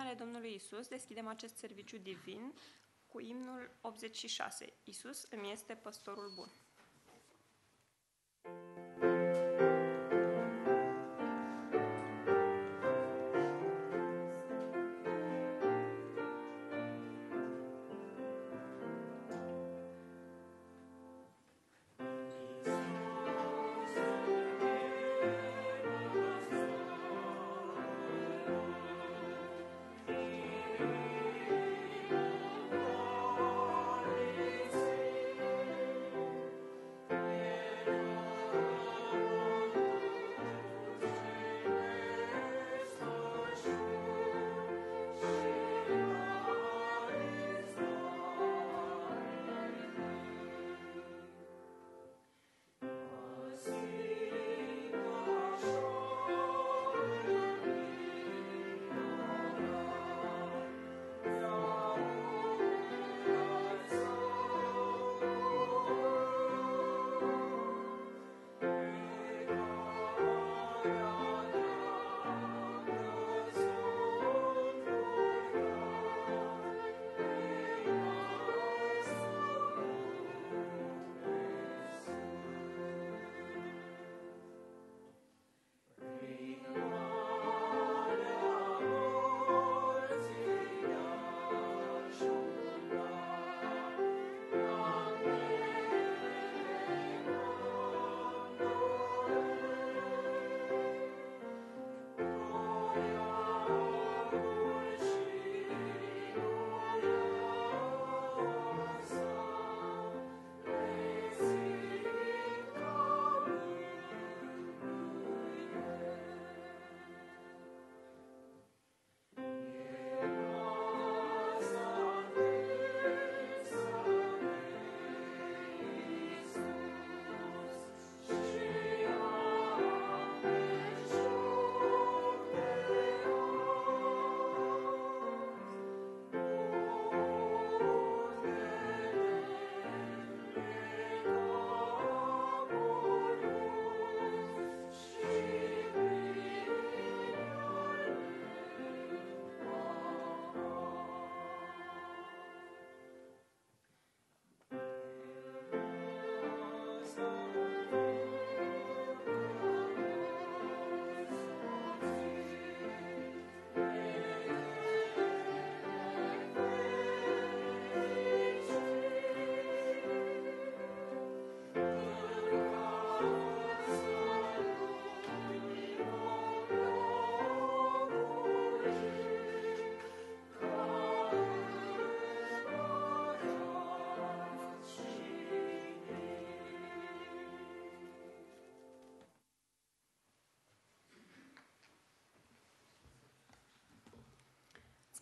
numele Domnului Isus deschidem acest serviciu divin cu imnul 86. Isus îmi este păstorul bun.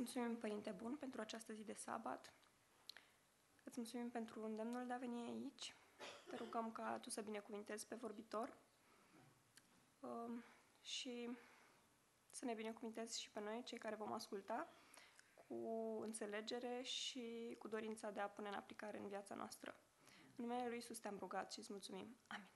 Îți mulțumim, Părinte Bun, pentru această zi de sabat. Îți mulțumim pentru îndemnul de a veni aici. Te rugăm ca Tu să binecuvintezi pe vorbitor um, și să ne binecuvintezi și pe noi, cei care vom asculta, cu înțelegere și cu dorința de a pune în aplicare în viața noastră. În numele Lui Iisus te-am rugat și îți mulțumim. Amin.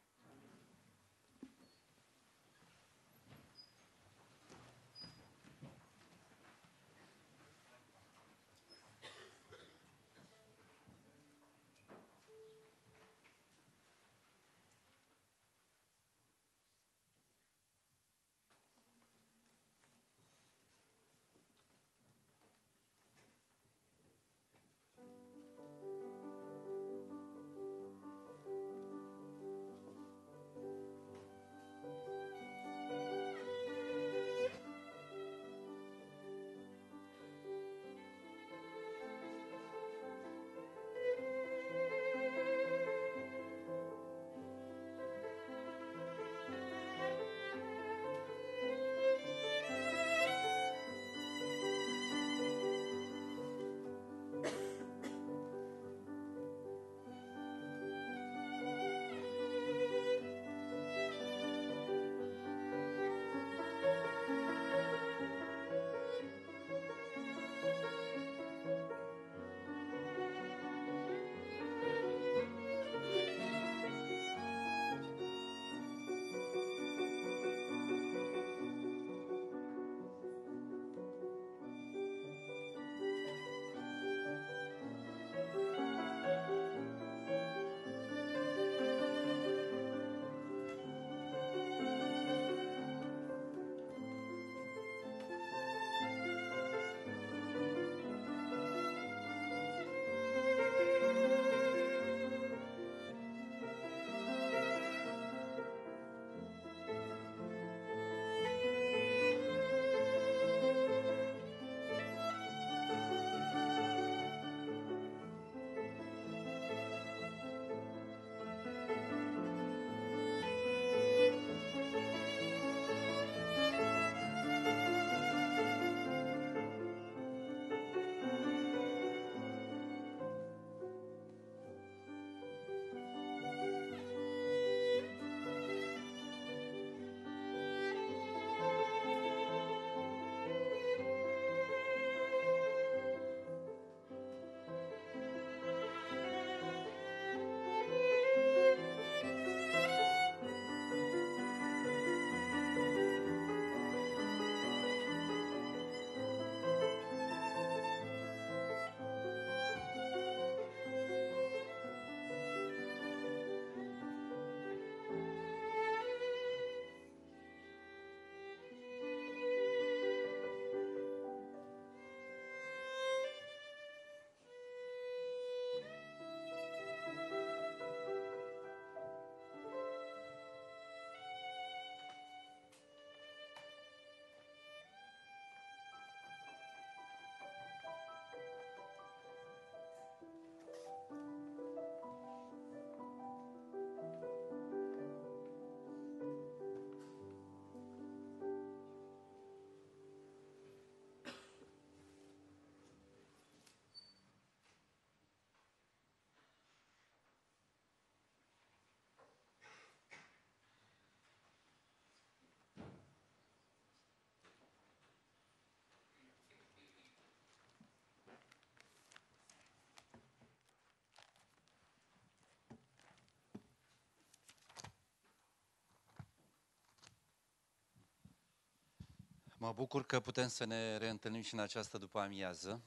Mă bucur că putem să ne reîntâlnim și în această după amiază.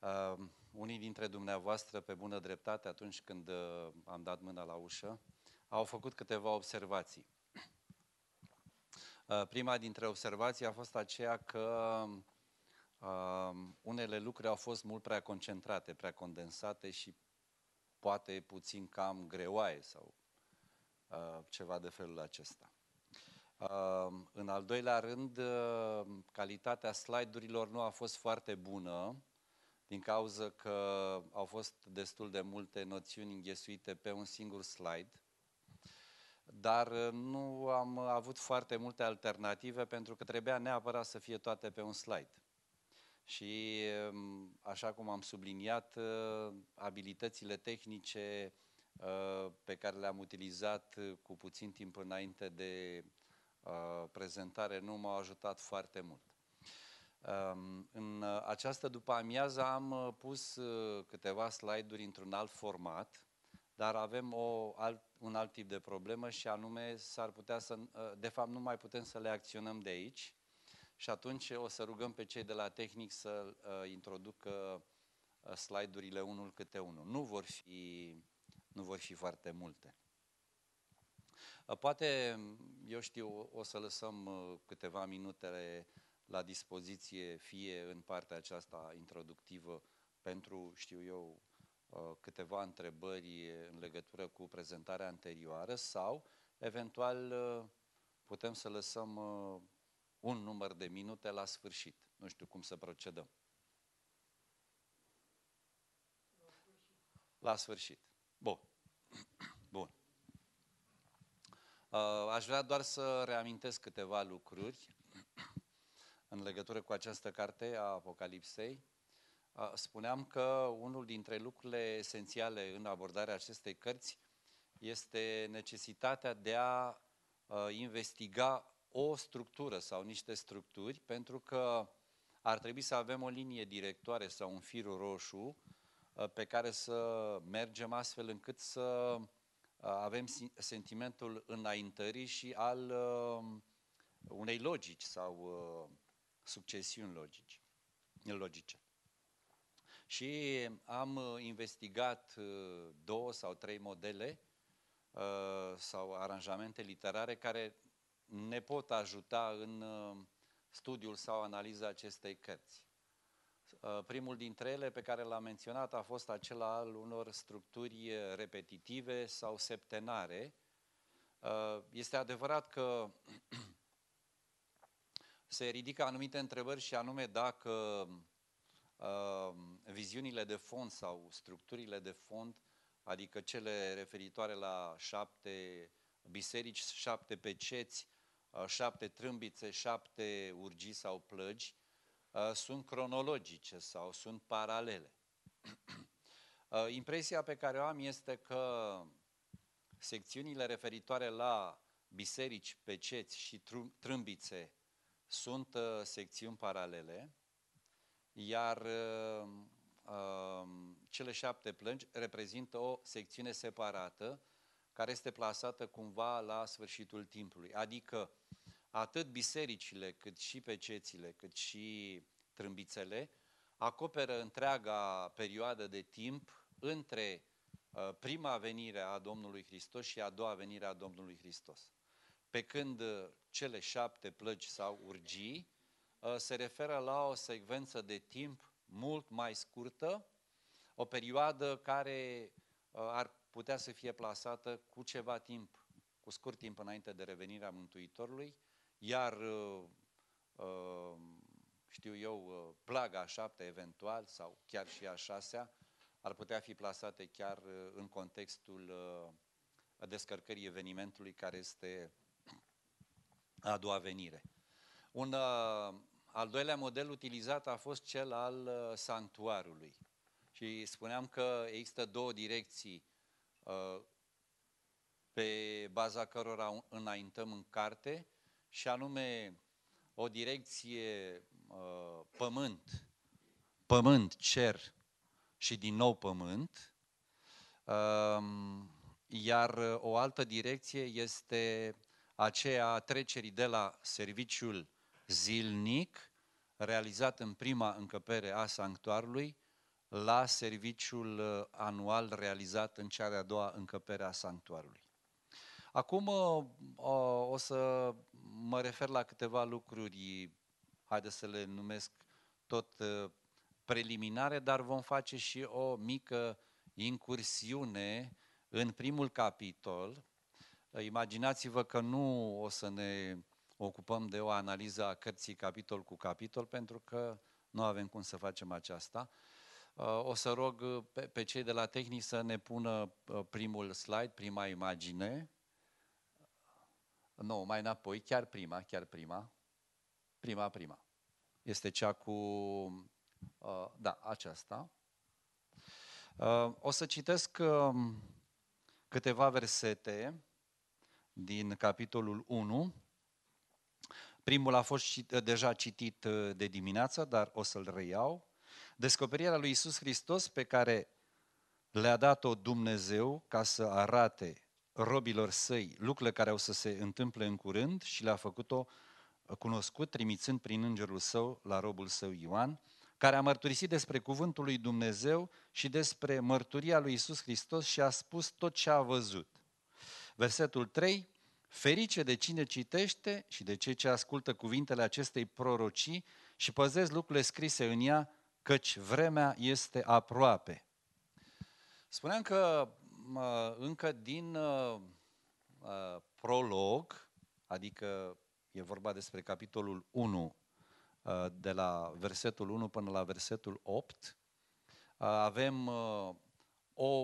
Uh, unii dintre dumneavoastră, pe bună dreptate, atunci când uh, am dat mâna la ușă, au făcut câteva observații. Uh, prima dintre observații a fost aceea că uh, unele lucruri au fost mult prea concentrate, prea condensate și poate puțin cam greoaie sau uh, ceva de felul acesta. În al doilea rând, uh, calitatea slide-urilor nu a fost foarte bună din cauza că au fost destul de multe noțiuni înghesuite pe un singur slide, dar uh, nu am avut foarte multe alternative pentru că trebuia neapărat să fie toate pe un slide. Și, um, așa cum am subliniat, uh, abilitățile tehnice pe care le-am utilizat cu puțin timp înainte de Uh, prezentare nu m-au ajutat foarte mult. Um, în uh, această după amiază am uh, pus câteva slide-uri într-un alt format, dar avem o alt, un alt tip de problemă și anume s-ar putea să, de fapt nu mai putem să le acționăm de aici și atunci o să rugăm pe cei de la tehnic să introducă slide-urile unul câte unul. Nu vor fi, nu vor fi foarte multe. Poate, eu știu, o să lăsăm uh, câteva minute la dispoziție, fie în partea aceasta introductivă, pentru, știu eu, uh, câteva întrebări în legătură cu prezentarea anterioară sau, eventual, uh, putem să lăsăm un număr de minute la sfârșit. Nu știu cum să procedăm. La sfârșit. Bun. Bun. Uh, aș vrea doar să reamintesc câteva lucruri în legătură cu această carte a Apocalipsei. Uh, spuneam că unul dintre lucrurile esențiale în abordarea acestei cărți este necesitatea de a uh, investiga o structură sau niște structuri, pentru că ar trebui să avem o linie directoare sau un fir roșu pe care să mergem astfel încât să Uh, avem sentimentul înaintării și al um, unei logici sau uh, succesiuni logici, logice. Și am uh, investigat două sau trei modele sau aranjamente literare care ne pot ajuta în studiul sau analiza acestei cărți. Uh, primul dintre ele pe care l-am menționat a fost acela al unor structuri uh, repetitive sau septenare. Uh, este adevărat că se ridică anumite întrebări și anume dacă viziunile de fond sau structurile de fond, adică cele referitoare la șapte biserici, șapte peceți, șapte trâmbițe, șapte urgii sau plăgi, Uh, sunt cronologice sau sunt paralele. Uh, impresia pe care o am este că secțiunile referitoare la biserici, peceți și trâmbițe sunt uh, secțiuni paralele, iar um, cele șapte plângi reprezintă o secțiune separată care este plasată cumva la sfârșitul timpului. Adică atât bisericile, cât și pecețile, cât și trâmbițele, acoperă întreaga perioadă de timp între uh, prima venire a Domnului Hristos și a doua venire a Domnului Hristos. Pe când uh, cele șapte plăci sau urgii uh, se referă la o secvență de timp mult mai scurtă, o perioadă care ar putea să fie plasată cu ceva timp, cu scurt timp înainte de revenirea Mântuitorului, iar uh, uh, știu eu, uh, plaga a șaptea eventual sau chiar și a șasea ar putea fi plasate chiar în contextul descărcării evenimentului care este a doua venire. Un al doilea model utilizat a fost cel al sanctuarului. Și spuneam că există două direcții pe baza cărora înaintăm în carte, și anume o direcție uh, pământ, pământ, cer și din nou pământ, um, uh, iar o altă direcție este aceea a trecerii de la serviciul zilnic, realizat în prima încăpere a sanctuarului, la serviciul uh, anual realizat în cea de-a doua încăpere a sanctuarului. Acum uh, uh, o să mă refer la câteva lucruri, haide să le numesc tot uh, preliminare, dar vom face și o mică incursiune în primul capitol. Uh, imaginați-vă că nu o să ne ocupăm de o analiză a cărții capitol cu capitol, pentru că nu avem cum să facem aceasta. Uh, o să rog pe, cei de la tehnic să ne pună primul slide, prima imagine. Nu, mai înapoi, chiar prima, chiar prima. Prima, prima. Este cea cu, uh, da, aceasta. Uh, o să citesc uh, câteva versete din capitolul 1. Primul a fost cit, uh, deja citit uh, de dimineață, dar o să-l reiau. Descoperirea lui Isus Hristos pe care le-a dat-o Dumnezeu ca să arate robilor săi lucrurile care au să se întâmple în curând și le-a făcut-o cunoscut, trimițând prin îngerul său la robul său Ioan, care a mărturisit despre cuvântul lui Dumnezeu și despre mărturia lui Isus Hristos și a spus tot ce a văzut. Versetul 3, ferice de cine citește și de cei ce ascultă cuvintele acestei prorocii și păzesc lucrurile scrise în ea, căci vremea este aproape. Spuneam că încă din uh, uh, prolog, adică e vorba despre capitolul 1, uh, de la versetul 1 până la versetul 8, avem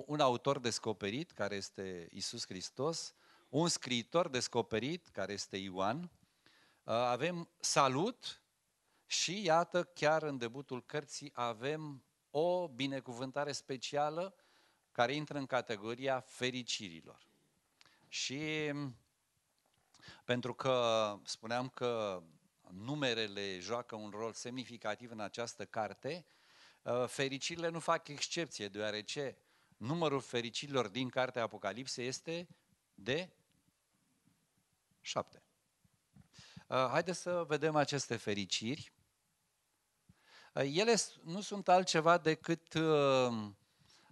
un autor descoperit, care este Isus Hristos, un scriitor descoperit, care este Ioan, avem salut și, iată, chiar în debutul cărții avem o binecuvântare specială care intră în categoria fericirilor. Și pentru că spuneam că numerele joacă un rol semnificativ în această carte, ă, fericirile nu fac excepție, deoarece numărul fericirilor din cartea Apocalipse este de șapte. Ă, haideți să vedem aceste fericiri. Ă, ele nu sunt altceva decât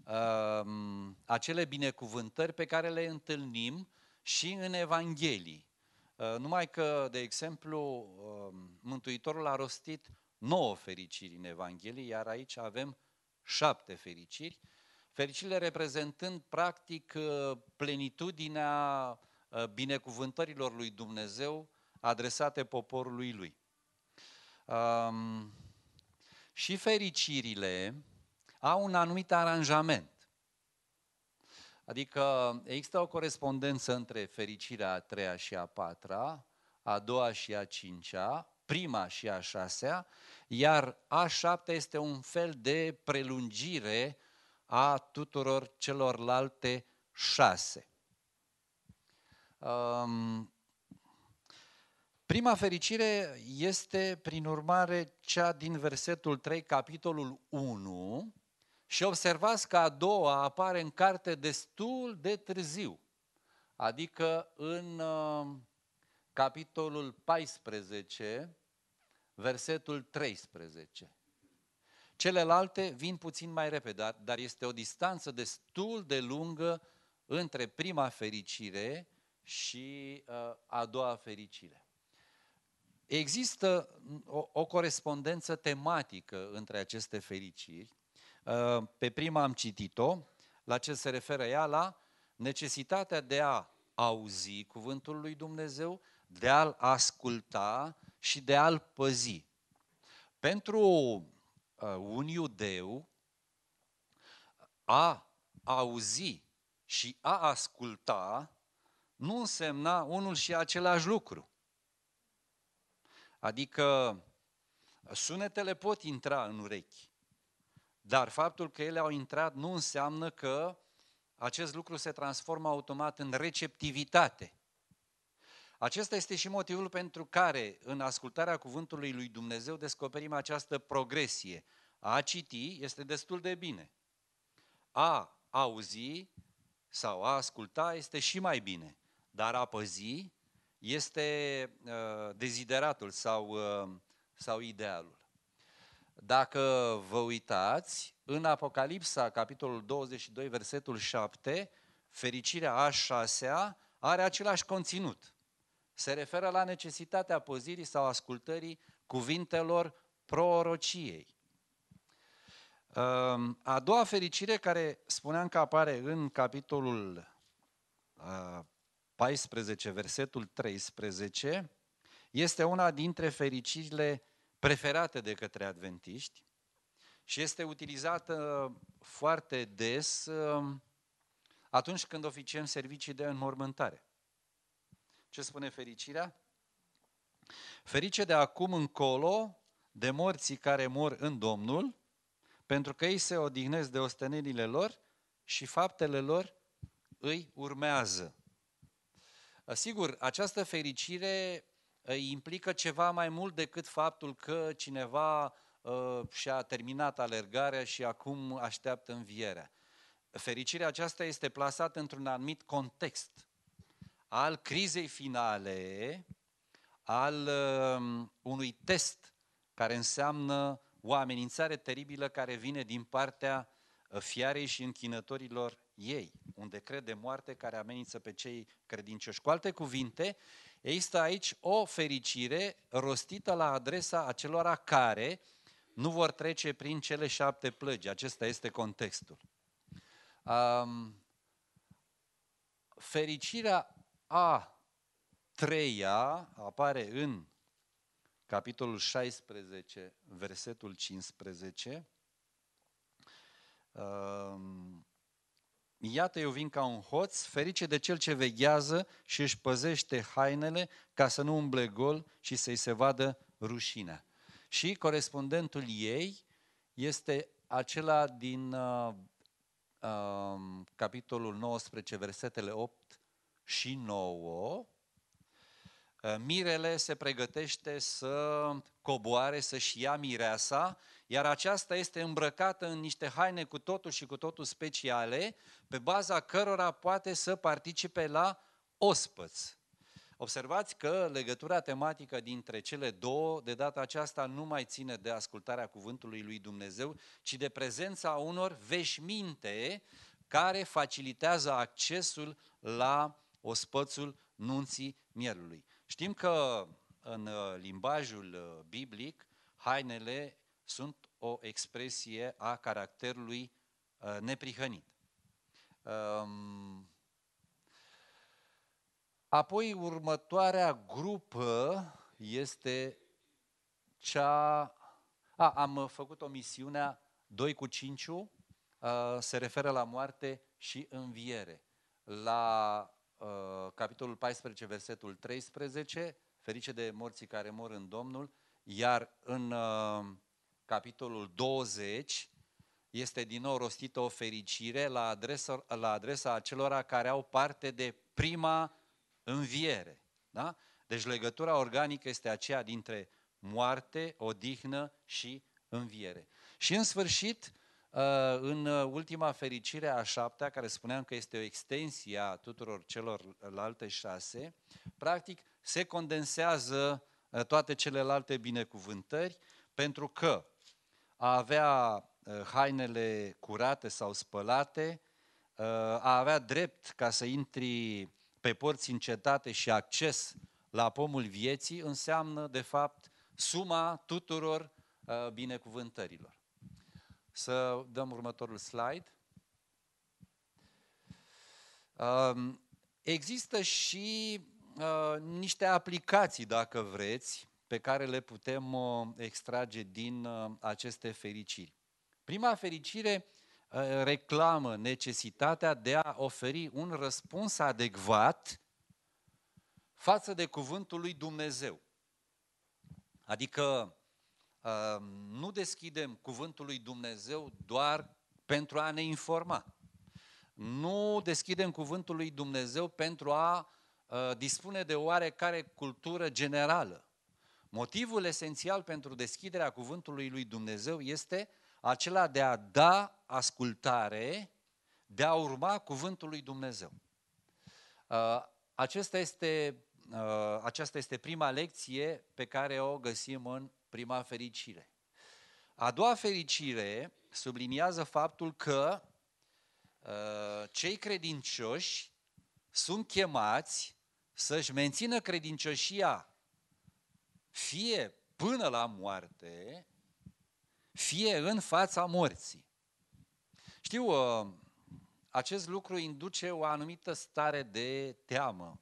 Um, acele binecuvântări pe care le întâlnim și în Evanghelii. Uh, numai că, de exemplu, um, Mântuitorul a rostit nouă fericiri în Evanghelie, iar aici avem șapte fericiri, fericirile reprezentând practic uh, plenitudinea uh, binecuvântărilor lui Dumnezeu adresate poporului lui. Um, și fericirile au un anumit aranjament. Adică există o corespondență între fericirea a treia și a patra, a doua și a cincea, prima și a șasea, iar a șaptea este un fel de prelungire a tuturor celorlalte șase. Um, prima fericire este, prin urmare, cea din versetul 3, capitolul 1, și observați că a doua apare în carte destul de târziu, adică în uh, capitolul 14, versetul 13. Celelalte vin puțin mai repede, dar este o distanță destul de lungă între prima fericire și uh, a doua fericire. Există mm, o, o corespondență tematică între aceste fericiri, Ă, pe prima am citit-o, la ce se referă ea, la necesitatea de a auzi cuvântul lui Dumnezeu, de a-l asculta și de a-l păzi. Pentru ă, un iudeu, a auzi și a asculta nu însemna unul și același lucru. Adică sunetele pot intra în urechi, dar faptul că ele au intrat nu înseamnă că acest lucru se transformă automat în receptivitate. Acesta este și motivul pentru care în ascultarea cuvântului lui Dumnezeu descoperim această progresie. A citi este destul de bine. A auzi sau a asculta este și mai bine, dar a păzi este uh, dezideratul sau, uh, sau idealul. Dacă vă uitați, în Apocalipsa, capitolul 22, versetul 7, fericirea a șasea are același conținut. Se referă la necesitatea pozirii sau ascultării cuvintelor prorociei. Ehm, a doua fericire care spuneam că apare în capitolul 14, versetul 13, este una dintre fericirile preferată de către adventiști și este utilizată foarte des uh, atunci când oficiem servicii de înmormântare. Ce spune fericirea? Ferice de acum încolo de morții care mor în Domnul, pentru că ei se odihnesc de ostenelile lor și faptele lor îi urmează. Sigur, această fericire implică ceva mai mult decât faptul că cineva uh, și-a terminat alergarea și acum așteaptă învierea. Fericirea aceasta este plasată într-un anumit context al crizei finale, al uh, unui test care înseamnă o amenințare teribilă care vine din partea ă, fiarei și închinătorilor ei, un decret de moarte care amenință pe cei credincioși. Cu alte cuvinte, uh, Există aici o fericire rostită la adresa acelora care nu vor trece prin cele șapte plăgi. Acesta este contextul. Um, fericirea a treia apare în capitolul 16, versetul 15. Um, Iată, eu vin ca un hoț, ferice de cel ce veghează și își păzește hainele ca să nu umble gol și să-i se vadă rușinea. Și corespondentul ei este acela din uh, uh, capitolul 19, versetele 8 și 9, Ă, mirele se pregătește să coboare, să-și ia mireasa, iar aceasta este îmbrăcată în niște haine cu totul și cu totul speciale, pe baza cărora poate să participe la ospăț. Observați că legătura tematică dintre cele două, de data aceasta, nu mai ține de ascultarea cuvântului lui Dumnezeu, ci de prezența unor veșminte care facilitează accesul la ospățul nunții mielului. Știm că în uh, limbajul uh, biblic, hainele sunt o expresie a caracterului uh, neprihănit. Um, apoi, următoarea grupă este cea... A, am făcut o misiune 2 cu 5 se referă la moarte și înviere, la Uh, capitolul 14, versetul 13, ferice de morții care mor în Domnul, iar în uh, capitolul 20 este din nou rostită o fericire la adresa, la adresa acelora care au parte de prima înviere. Da? Deci legătura organică este aceea dintre moarte, odihnă și înviere. Și în sfârșit, Uh, în uh, ultima fericire a șaptea, care spuneam că este o extensie a tuturor celorlalte șase, practic se condensează uh, toate celelalte binecuvântări, pentru că a avea hainele curate sau spălate, a avea drept ca să intri pe porți încetate și acces la pomul vieții, înseamnă, de fapt, suma tuturor binecuvântărilor. Să dăm următorul slide. Um, există și uh, niște aplicații, dacă vreți, pe care le putem uh, extrage din uh, aceste fericiri. Prima fericire reclamă necesitatea de a oferi un răspuns adecvat față de cuvântul lui Dumnezeu. Adică nu deschidem cuvântul lui Dumnezeu doar pentru a ne informa. Nu deschidem cuvântul lui Dumnezeu pentru a dispune de oarecare cultură generală. Motivul esențial pentru deschiderea cuvântului lui Dumnezeu este acela de a da ascultare, de a urma cuvântul lui Dumnezeu. Acesta este, aceasta este prima lecție pe care o găsim în prima fericire. A doua fericire subliniază faptul că uh, cei credincioși sunt chemați să-și mențină credincioșia fie până la moarte, fie în fața morții. Știu, ă, acest lucru induce o anumită stare de teamă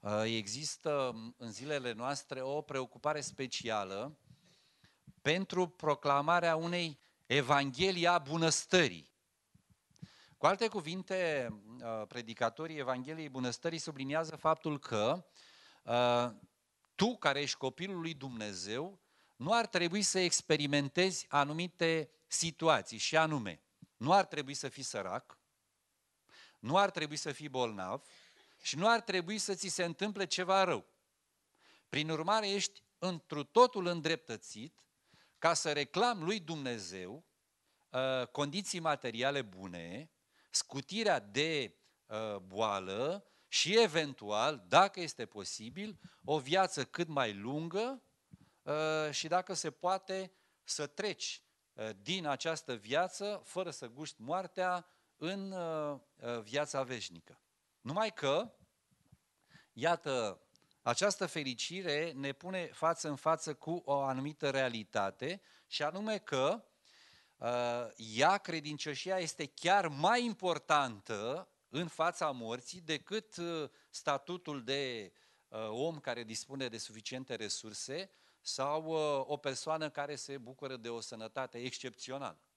Uh, există mm, în zilele noastre o preocupare specială pentru proclamarea unei Evanghelii a bunăstării. Cu alte cuvinte, mm, uh, predicatorii Evangheliei bunăstării subliniază faptul că uh, tu, care ești copilul lui Dumnezeu, nu ar trebui să experimentezi anumite situații, și anume, nu ar trebui să fii sărac, nu ar trebui să fii bolnav, și nu ar trebui să ți se întâmple ceva rău. Prin urmare, ești întru totul îndreptățit ca să reclam lui Dumnezeu uh, condiții materiale bune, scutirea de uh, boală și eventual, dacă este posibil, o viață cât mai lungă uh, și dacă se poate să treci din această viață fără să guști moartea în viața veșnică. Numai că, iată, această fericire ne pune față în față cu o anumită realitate și anume că uh, ea, credincioșia, este chiar mai importantă în fața morții decât uh, statutul de uh, om care dispune de suficiente resurse sau uh, o persoană care se bucură de o sănătate excepțională.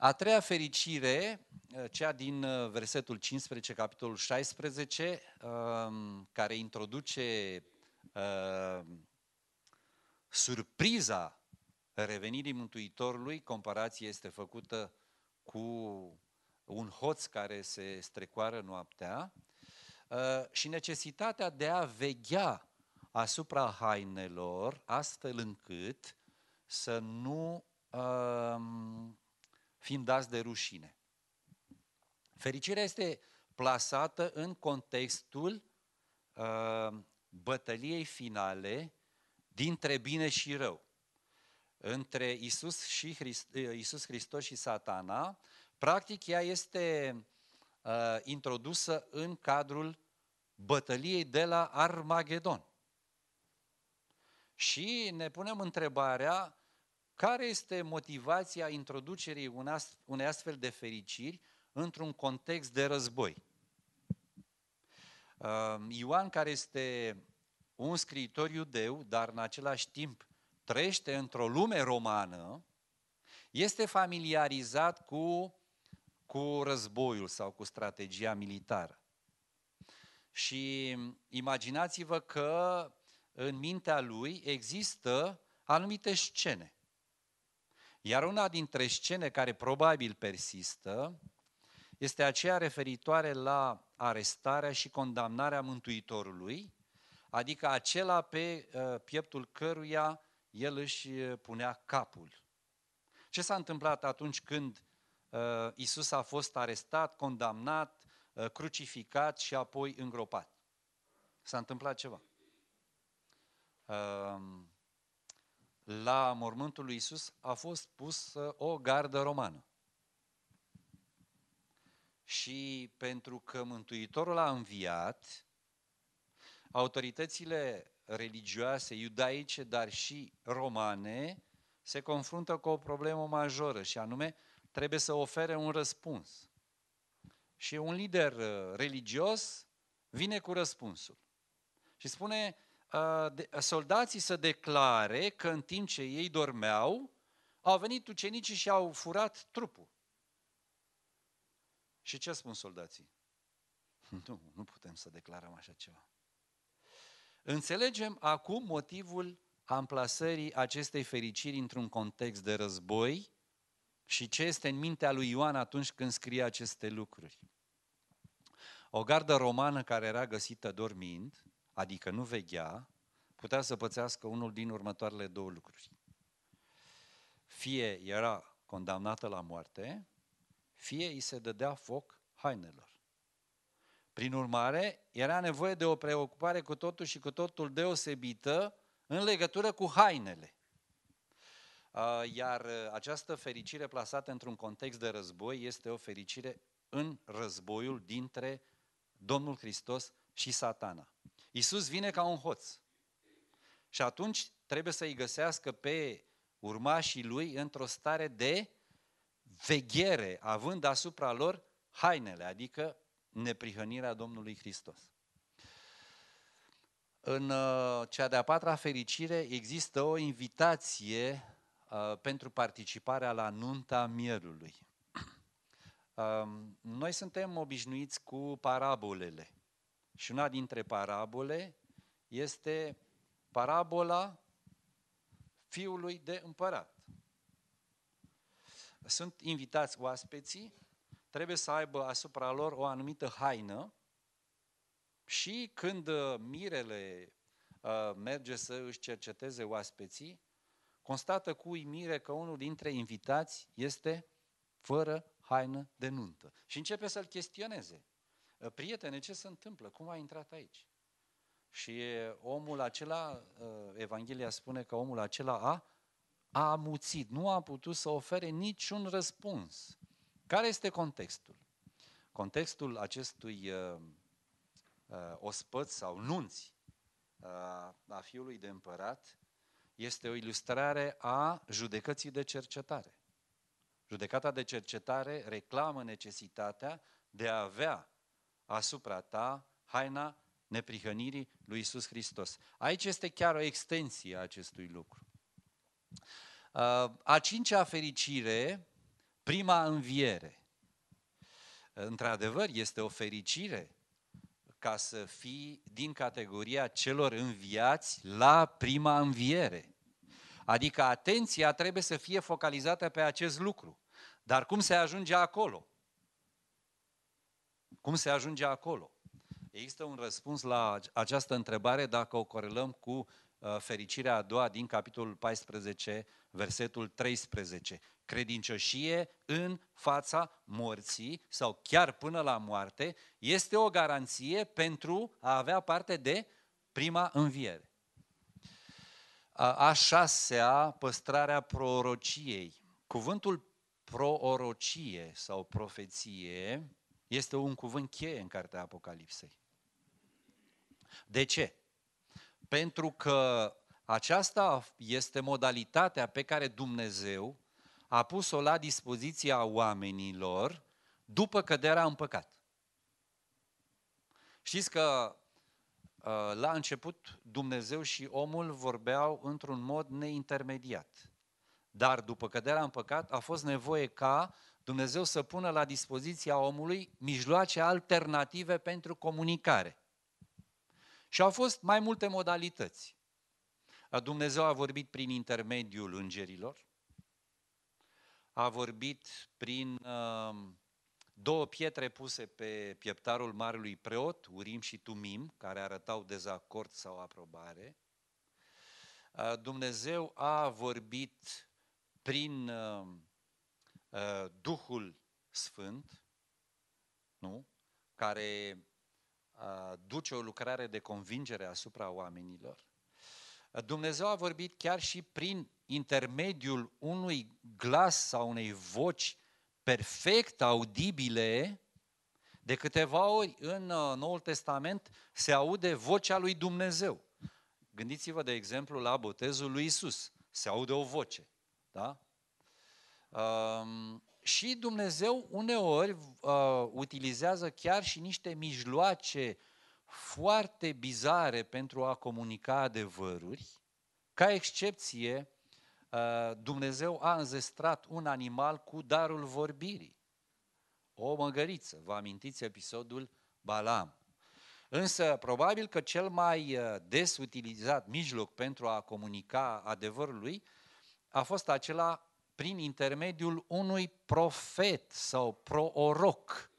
A treia fericire, uh, cea din uh, versetul 15, capitolul 16, um, care introduce uh, surpriza revenirii Mântuitorului, comparație este făcută cu un hoț care se strecoară noaptea, și necesitatea de a veghea asupra hainelor, astfel încât să nu um, fiind dați de rușine. Fericirea este plasată în contextul uh, bătăliei finale dintre bine și rău. Între Isus, și Hrist, uh, Isus Hristos și Satana, practic ea este uh, introdusă în cadrul bătăliei de la Armagedon. Și ne punem întrebarea care este motivația introducerii unei astfel de fericiri într-un context de război? Ioan, care este un scriitor iudeu, dar în același timp trăiește într-o lume romană, este familiarizat cu, cu războiul sau cu strategia militară. Și imaginați-vă că în mintea lui există anumite scene iar una dintre scene care probabil persistă este aceea referitoare la arestarea și condamnarea Mântuitorului, adică acela pe ă, pieptul căruia el își ă, punea capul. Ce s-a întâmplat atunci când ă, Isus a fost arestat, condamnat, crucificat și apoi îngropat? S-a întâmplat ceva la mormântul lui Isus a fost pusă uh, o gardă romană. Și pentru că Mântuitorul a înviat, autoritățile religioase, iudaice, dar și romane, se confruntă cu o problemă majoră și anume trebuie să ofere un răspuns. Și un lider uh, religios vine cu răspunsul. Și spune, soldații să declare că în timp ce ei dormeau, au venit ucenicii și au furat trupul. Și ce spun soldații? Nu, nu putem să declarăm așa ceva. Înțelegem acum motivul amplasării acestei fericiri într-un context de război și ce este în mintea lui Ioan atunci când scrie aceste lucruri. O gardă romană care era găsită dormind adică nu veghea, putea să pățească unul din următoarele două lucruri. Fie era condamnată la moarte, fie îi se dădea foc hainelor. Prin urmare, era nevoie de o preocupare cu totul și cu totul deosebită în legătură cu hainele. Iar această fericire plasată într-un context de război este o fericire în războiul dintre Domnul Hristos și Satana. Isus vine ca un hoț. Și atunci trebuie să-i găsească pe urmașii lui într-o stare de veghere, având asupra lor hainele, adică neprihănirea Domnului Hristos. În uh, cea de-a patra fericire există o invitație uh, pentru participarea la nunta mierului. Um, noi suntem obișnuiți cu parabolele. Și una dintre parabole este parabola fiului de împărat. Sunt invitați oaspeții, trebuie să aibă asupra lor o anumită haină și când uh, mirele uh, merge să își cerceteze oaspeții, constată cu uimire că unul dintre invitați este fără haină de nuntă. Și începe să-l chestioneze. Ă, prietene, ce se întâmplă? Cum ai intrat aici? Și omul acela, ă, Evanghelia spune că omul acela a, a amuțit, nu a putut să ofere niciun răspuns. Care este contextul? Contextul acestui uh, uh, ospăț sau nunți uh, a fiului de împărat este o ilustrare a judecății de cercetare. Judecata de cercetare reclamă necesitatea de a avea asupra ta haina neprihănirii lui Isus Hristos. Aici este chiar o extensie a acestui lucru. Uh, a cincea fericire, prima înviere. Într-adevăr, este o fericire ca să fii din categoria celor înviați la prima înviere. Adică atenția trebuie să fie focalizată pe acest lucru. Dar cum se ajunge acolo? Cum se ajunge acolo? Există un răspuns la această întrebare dacă o corelăm cu uh, fericirea a doua din capitolul 14, versetul 13. Credincioșie în fața morții sau chiar până la moarte este o garanție pentru a avea parte de prima înviere. A șasea, păstrarea prorociei. Cuvântul prorocie sau profeție este un cuvânt cheie în cartea Apocalipsei. De ce? Pentru că aceasta este modalitatea pe care Dumnezeu a pus-o la dispoziția oamenilor după căderea în păcat. Știți că uh, la început Dumnezeu și omul vorbeau într-un mod neintermediat. Dar după căderea în păcat a fost nevoie ca Dumnezeu să pună la dispoziția omului mijloace alternative pentru comunicare. Și au fost mai multe modalități. Dumnezeu a vorbit prin intermediul îngerilor, a vorbit prin uh, două pietre puse pe pieptarul marelui preot, Urim și Tumim, care arătau dezacord sau aprobare. Uh, Dumnezeu a vorbit prin uh, Uh, Duhul Sfânt, nu? care uh, duce o lucrare de convingere asupra oamenilor. Uh, Dumnezeu a vorbit chiar și prin intermediul unui glas sau unei voci perfect audibile, de câteva ori în Noul Testament se aude vocea lui Dumnezeu. Gândiți-vă, de exemplu, la botezul lui Isus. Se aude o voce. Da? și Dumnezeu uneori uh, utilizează chiar și niște mijloace foarte bizare pentru a comunica adevăruri. Ca excepție, uh, Dumnezeu a înzestrat un animal cu darul vorbirii. O măgăriță, vă amintiți episodul Balam. Însă, probabil că cel mai des utilizat mijloc pentru a comunica adevărul lui a fost acela prin intermediul unui profet sau prooroc,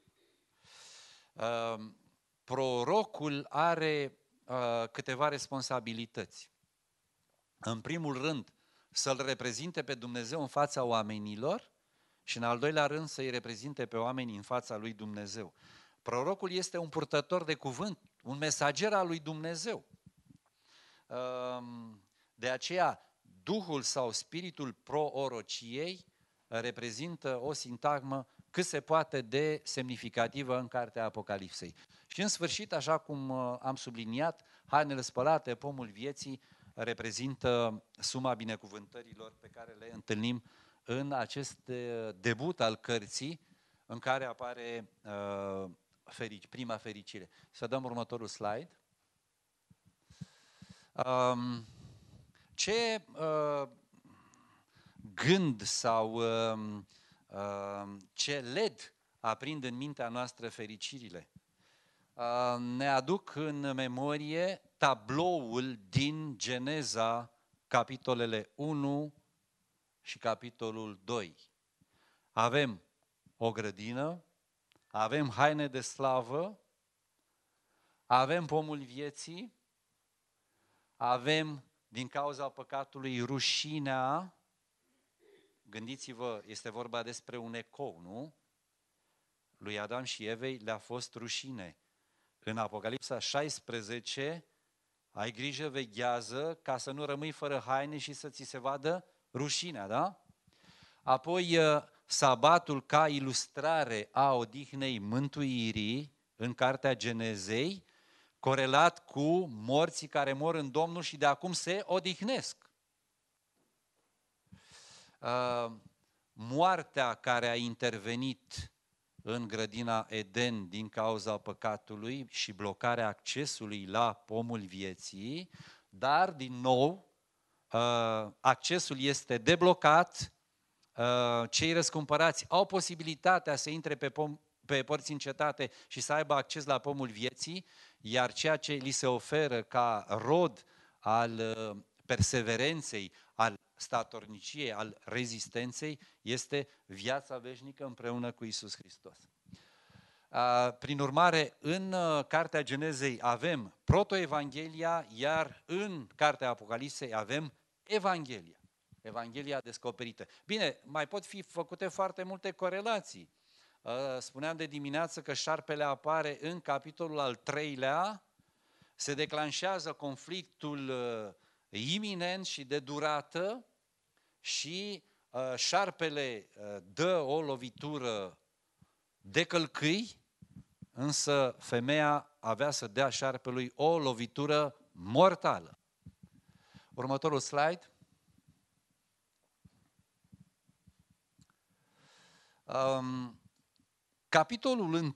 ehm, Prorocul are eh, câteva responsabilități. În primul rând, să-L reprezinte pe Dumnezeu în fața oamenilor și în al doilea rând să-i reprezinte pe oameni în fața lui Dumnezeu. Prorocul este un purtător de cuvânt, un mesager al lui Dumnezeu. Ehm, de aceea, Duhul sau spiritul proorociei uh, reprezintă o sintagmă cât se poate de semnificativă în cartea Apocalipsei. Și în sfârșit, așa cum uh, am subliniat, hainele spălate, pomul vieții, uh, reprezintă suma binecuvântărilor pe care le întâlnim în acest debut al cărții în care apare uh, ferici, prima fericire. Să dăm următorul slide. Um, ce uh, gând sau uh, uh, ce led aprind în mintea noastră fericirile? ne aduc în memorie tabloul din Geneza, capitolele 1 și capitolul 2. Avem o grădină, avem haine de slavă, avem pomul vieții, avem din cauza păcatului rușinea, gândiți-vă, este vorba despre un ecou, nu? Lui Adam și Evei le-a fost rușine. În Apocalipsa 16, ai grijă, veghează ca să nu rămâi fără haine și să ți se vadă rușinea, da? Apoi, uh, sabatul ca ilustrare a odihnei mântuirii în Cartea Genezei corelat cu morții care mor în Domnul și de acum se odihnesc. Uh, moartea care a intervenit în grădina Eden din cauza păcatului și blocarea accesului la pomul vieții, dar, din nou, uh, accesul este deblocat, uh, cei răscumpărați au posibilitatea să intre pe, pom, pe porți încetate și să aibă acces la pomul vieții, iar ceea ce li se oferă ca rod al uh, perseverenței, al statorniciei, al rezistenței, este viața veșnică împreună cu Isus Hristos. Prin urmare, în uh, Cartea Genezei avem Protoevanghelia, iar în Cartea Apocalipsei avem Evanghelia. Evanghelia descoperită. Bine, mai pot fi făcute foarte multe corelații Ă, spuneam de dimineață că șarpele apare în capitolul al treilea, se declanșează conflictul ă, iminent și de durată și ă, șarpele dă o lovitură de călcâi, însă femeia avea să dea șarpelui o lovitură mortală. Următorul slide. Um, Capitolul 1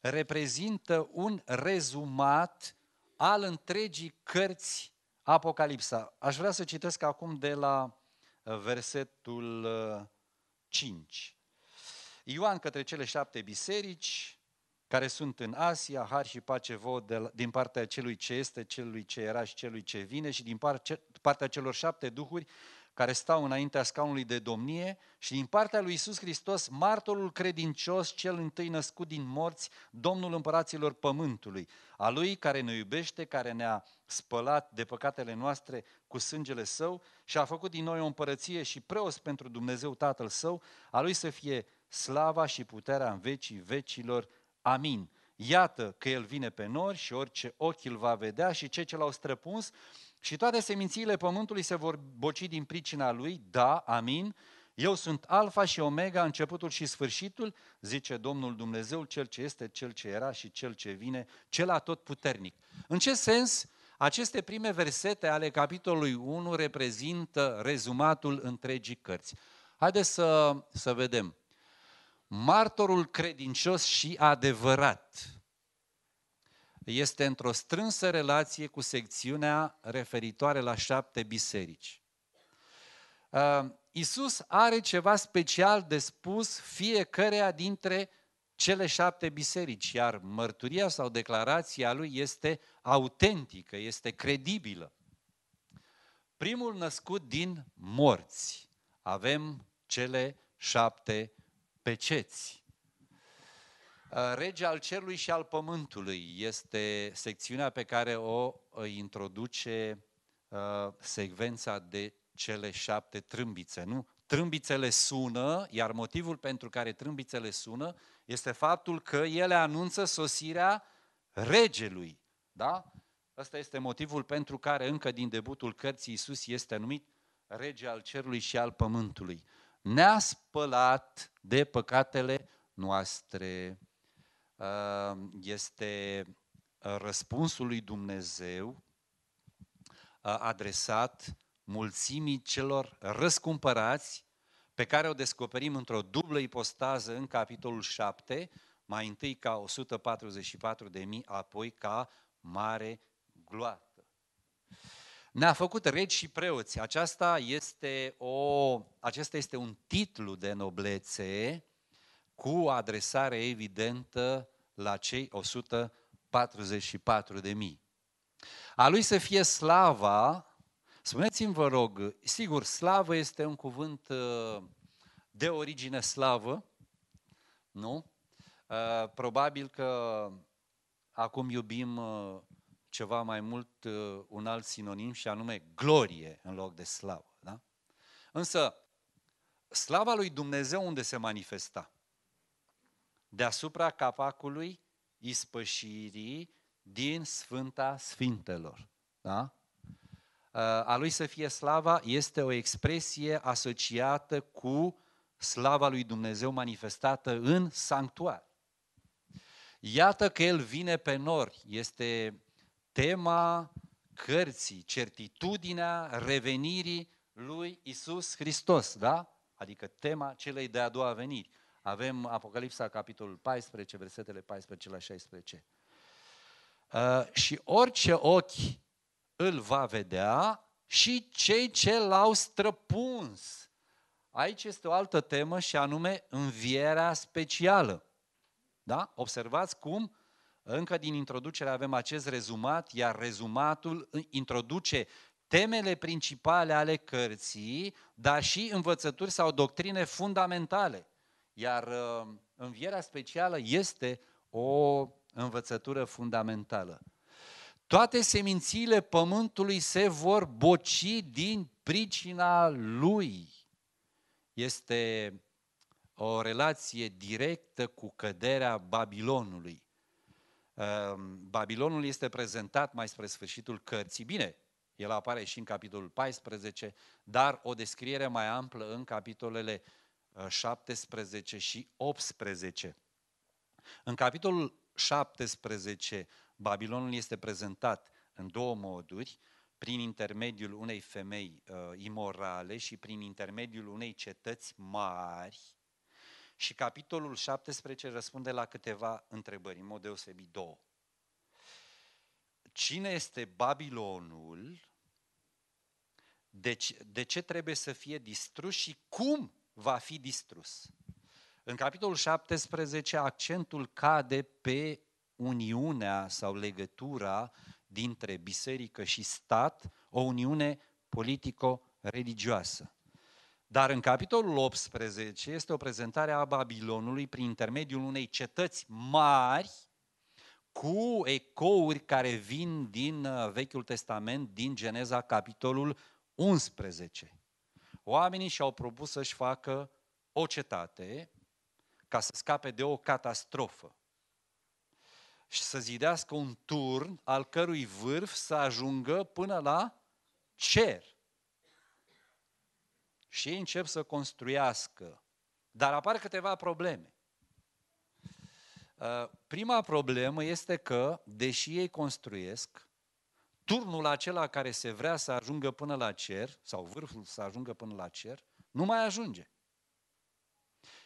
reprezintă un rezumat al întregii cărți Apocalipsa. Aș vrea să citesc acum de la uh, versetul 5. Uh, Ioan către cele șapte biserici care sunt în Asia, har și pace vouă din partea celui ce este, celui ce era și celui ce vine și din partea celor șapte duhuri care stau înaintea scaunului de domnie și din partea lui Isus Hristos, martorul credincios, cel întâi născut din morți, Domnul împăraților pământului, a lui care ne iubește, care ne-a spălat de păcatele noastre cu sângele său și a făcut din noi o împărăție și preos pentru Dumnezeu Tatăl său, a lui să fie slava și puterea în vecii vecilor. Amin. Iată că el vine pe nori și orice ochi îl va vedea și cei ce l-au străpuns și toate semințiile pământului se vor boci din pricina lui, da, amin, eu sunt alfa și omega, începutul și sfârșitul, zice Domnul Dumnezeu, cel ce este, cel ce era și cel ce vine, cel tot puternic. În ce sens aceste prime versete ale capitolului 1 reprezintă rezumatul întregii cărți? Haideți să, să vedem. Martorul credincios și adevărat este într-o strânsă relație cu secțiunea referitoare la șapte biserici. Uh, Isus are ceva special de spus fiecarea dintre cele șapte biserici, iar mărturia sau declarația lui este autentică, este credibilă. Primul născut din morți, avem cele șapte peceți. Uh, rege al cerului și al pământului este secțiunea pe care o uh, introduce uh, secvența de cele șapte trâmbițe, nu? Trâmbițele sună, iar motivul pentru care trâmbițele sună este faptul că ele anunță sosirea regelui, da? Ăsta este motivul pentru care încă din debutul cărții Iisus este numit rege al cerului și al pământului. Ne-a spălat de păcatele noastre. Ehm, este eh, răspunsul lui Dumnezeu eh, adresat mulțimii celor răscumpărați pe care o descoperim într-o dublă ipostază în capitolul 7, mai întâi ca 144 de mii, apoi ca mare gloată. Ne-a făcut regi și preoți. Aceasta este o, acesta este un titlu de noblețe cu adresare evidentă la cei 144 de mii. A lui să fie slava, spuneți-mi vă rog, sigur, slavă este un cuvânt uh, de origine slavă, nu? Uh, probabil că acum iubim uh, ceva mai mult un alt sinonim și anume glorie în loc de slavă, da? Însă, slava lui Dumnezeu unde se manifesta? deasupra capacului ispășirii din Sfânta Sfintelor. Da? A lui să fie slava este o expresie asociată cu slava lui Dumnezeu manifestată în sanctuar. Iată că el vine pe nori, este tema cărții, certitudinea revenirii lui Isus Hristos, da? Adică tema celei de-a doua veniri. Avem Apocalipsa, capitolul 14, versetele 14 la 16. Uh, și orice ochi îl va vedea și cei ce l-au străpuns. Aici este o altă temă și anume învierea specială. Da? Observați cum încă din introducere avem acest rezumat, iar rezumatul introduce temele principale ale cărții, dar și învățături sau doctrine fundamentale. Iar uh, învierea specială este o învățătură fundamentală. Toate semințiile pământului se vor boci din pricina lui. Este o relație directă cu căderea Babilonului. Uh, Babilonul este prezentat mai spre sfârșitul cărții. Bine, el apare și în capitolul 14, dar o descriere mai amplă în capitolele 17 și 18. În capitolul 17, Babilonul este prezentat în două moduri, prin intermediul unei femei uh, imorale și prin intermediul unei cetăți mari. Și capitolul 17 răspunde la câteva întrebări, în mod deosebit două. Cine este Babilonul? De deci, ce, de ce trebuie să fie distrus și cum va fi distrus. În capitolul 17, accentul cade pe uniunea sau legătura dintre biserică și stat, o uniune politico-religioasă. Dar în capitolul 18 este o prezentare a Babilonului prin intermediul unei cetăți mari cu ecouri care vin din uh, Vechiul Testament, din Geneza, capitolul 11. Oamenii și-au propus să-și facă o cetate ca să scape de o catastrofă și să zidească un turn al cărui vârf să ajungă până la cer. Și ei încep să construiască. Dar apar câteva probleme. Uh, prima problemă este că, deși ei construiesc, turnul acela care se vrea să ajungă până la cer, sau vârful să ajungă până la cer, nu mai ajunge.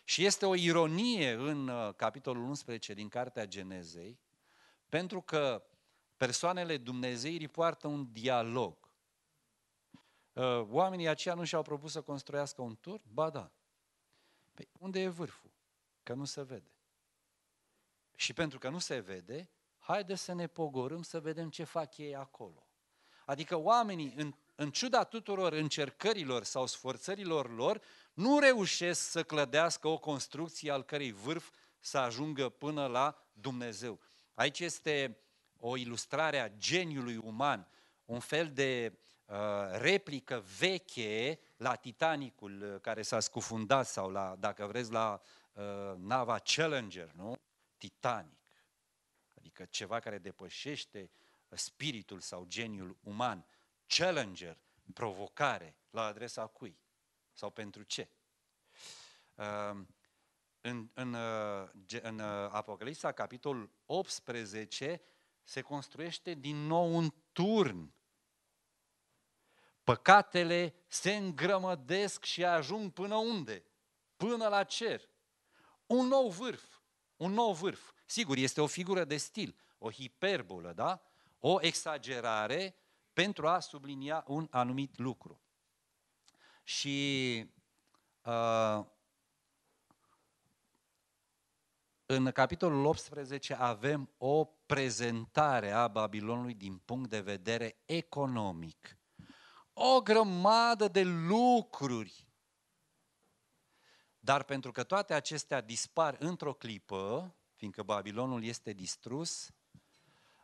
Și este o ironie în uh, capitolul 11 din Cartea Genezei, pentru că persoanele Dumnezeirii poartă un dialog. Uh, oamenii aceia nu și-au propus să construiască un turn. Ba da. Păi unde e vârful? Că nu se vede. Și pentru că nu se vede, haideți să ne pogorâm să vedem ce fac ei acolo. Adică oamenii, în, în ciuda tuturor încercărilor sau sforțărilor lor, nu reușesc să clădească o construcție al cărei vârf să ajungă până la Dumnezeu. Aici este o ilustrare a geniului uman, un fel de uh, replică veche la Titanicul uh, care s-a scufundat sau la, dacă vreți, la uh, nava Challenger, nu? Titanic adică ceva care depășește spiritul sau geniul uman, challenger, provocare, la adresa cui sau pentru ce. Ehm, în, în, uh, în uh, Apocalipsa, capitolul 18, se construiește din nou un turn. Păcatele se îngrămădesc și ajung până unde? Până la cer. Un nou vârf, un nou vârf. Sigur, este o figură de stil, o hiperbolă, da? O exagerare pentru a sublinia un anumit lucru. Și uh, în capitolul 18 avem o prezentare a Babilonului din punct de vedere economic. O grămadă de lucruri. Dar pentru că toate acestea dispar într-o clipă, fiindcă Babilonul este distrus,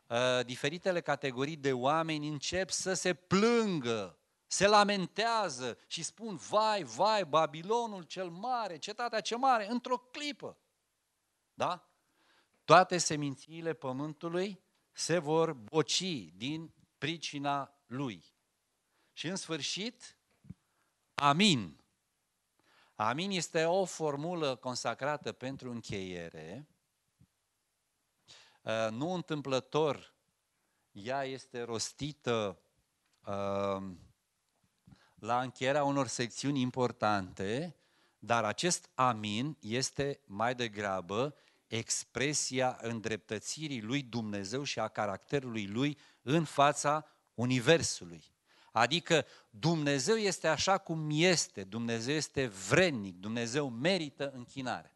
uh, diferitele categorii de oameni încep să se plângă, se lamentează și spun, vai, vai, Babilonul cel mare, cetatea cea mare, într-o clipă. Da? Toate semințiile pământului se vor boci din pricina lui. Și în sfârșit, amin. Amin este o formulă consacrată pentru încheiere, Uh, nu întâmplător, ea este rostită uh, la încheierea unor secțiuni importante, dar acest amin este mai degrabă expresia îndreptățirii lui Dumnezeu și a caracterului lui în fața Universului. Adică Dumnezeu este așa cum este, Dumnezeu este vrednic, Dumnezeu merită închinare.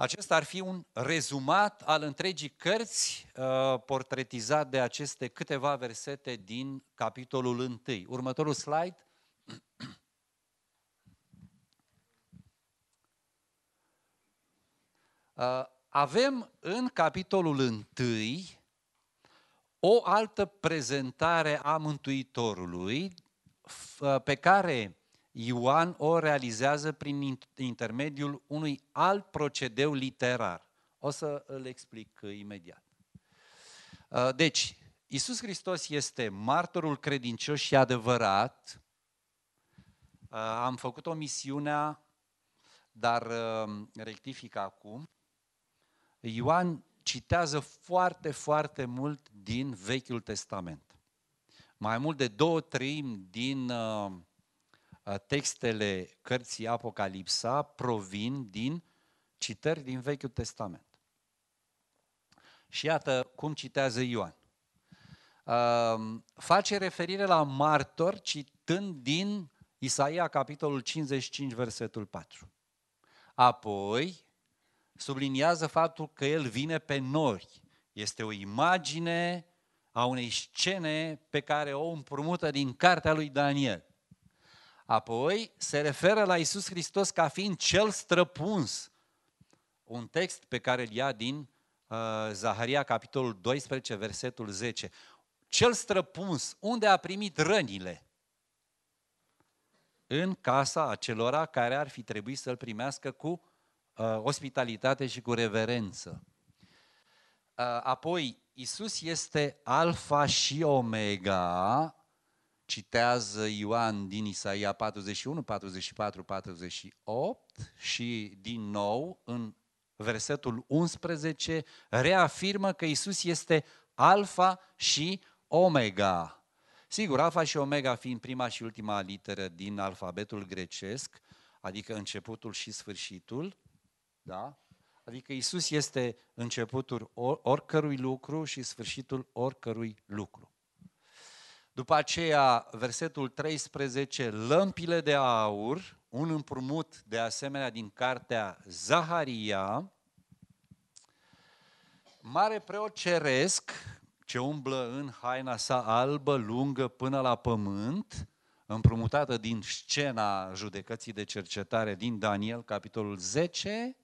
Acesta ar fi un rezumat al întregii cărți uh, portretizat de aceste câteva versete din capitolul 1. Următorul slide. Uh, avem în capitolul 1 o altă prezentare a Mântuitorului uh, pe care Ioan o realizează prin intermediul unui alt procedeu literar. O să îl explic uh, imediat. Uh, deci, Isus Hristos este martorul credincios și adevărat. Uh, am făcut o misiunea, dar rectific acum. Ioan citează foarte, foarte mult din Vechiul Testament. Mai mult de două treimi din textele cărții Apocalipsa provin din citări din Vechiul Testament. Și iată cum citează Ioan. Face referire la martor citând din Isaia, capitolul 55, versetul 4. Apoi, subliniază faptul că el vine pe nori. Este o imagine a unei scene pe care o împrumută din cartea lui Daniel. Apoi se referă la Isus Hristos ca fiind cel străpuns. Un text pe care îl ia din uh, Zaharia, capitolul 12, versetul 10. Cel străpuns, unde a primit rănile? În casa acelora care ar fi trebuit să-l primească cu uh, ospitalitate și cu reverență. Uh, apoi, Isus este alfa și omega, citează Ioan din Isaia 41, 44, 48 și din nou în versetul 11 reafirmă că Isus este Alfa și Omega. Sigur, Alfa și Omega fiind prima și ultima literă din alfabetul grecesc, adică începutul și sfârșitul, da? Adică Isus este începutul oricărui lucru și sfârșitul oricărui lucru. După aceea, versetul 13, lămpile de aur, un împrumut de asemenea din cartea Zaharia, mare preot ceresc, ce umblă în haina sa albă, lungă până la pământ, împrumutată din scena judecății de cercetare din Daniel, capitolul 10,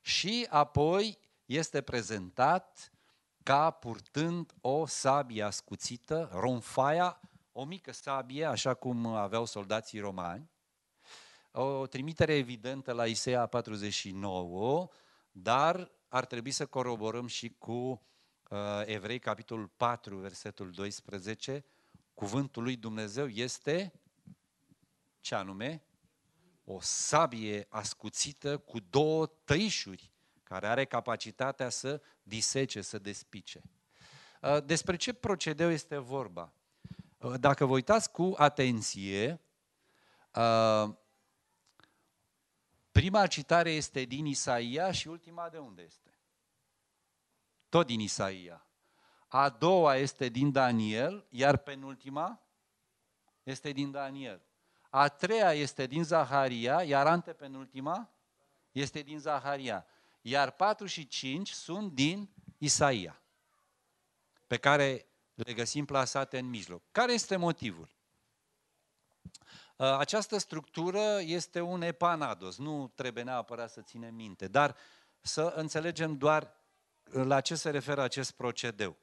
și apoi este prezentat ca, purtând o sabie ascuțită, ronfaia, o mică sabie, așa cum aveau soldații romani, o trimitere evidentă la Isaia 49, dar ar trebui să coroborăm și cu uh, Evrei, capitolul 4, versetul 12. Cuvântul lui Dumnezeu este, ce anume? O sabie ascuțită cu două tăișuri care are capacitatea să disece, să despice. Uh, despre ce procedeu este vorba? Uh, dacă vă uitați cu atenție, uh, prima citare este din Isaia și ultima de unde este? Tot din Isaia. A doua este din Daniel, iar penultima este din Daniel. A treia este din Zaharia, iar antepenultima este din Zaharia iar 4 și 5 sunt din Isaia, pe care le găsim plasate în mijloc. Care este motivul? Uh, această structură este un epanados, nu trebuie neapărat să ținem minte, dar să înțelegem doar la ce se referă acest procedeu.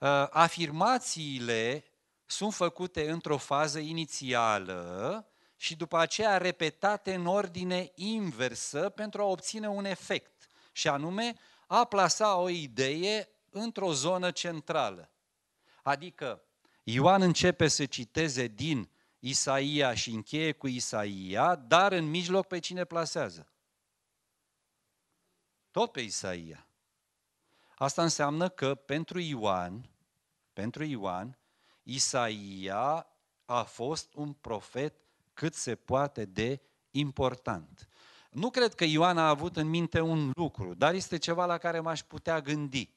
Uh, afirmațiile sunt făcute într-o fază inițială și după aceea repetate în ordine inversă pentru a obține un efect, și anume a plasa o idee într-o zonă centrală. Adică Ioan începe să citeze din Isaia și încheie cu Isaia, dar în mijloc pe cine plasează? Tot pe Isaia. Asta înseamnă că pentru Ioan, pentru Ioan, Isaia a fost un profet cât se poate de important. Nu cred că Ioan a avut în minte un lucru, dar este ceva la care m-aș putea gândi.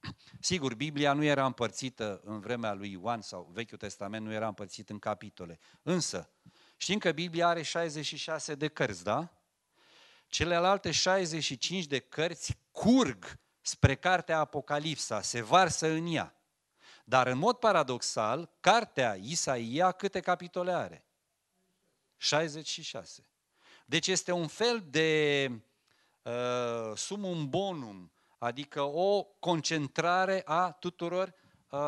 Sigur, Biblia nu era împărțită în vremea lui Ioan sau Vechiul Testament nu era împărțit în capitole. Însă, știm că Biblia are 66 de cărți, da? Celelalte 65 de cărți curg spre cartea Apocalipsa, se varsă în ea. Dar în mod paradoxal, cartea Isaia câte capitole are? 66. Deci este un fel de uh, sumum bonum, adică o concentrare a tuturor uh,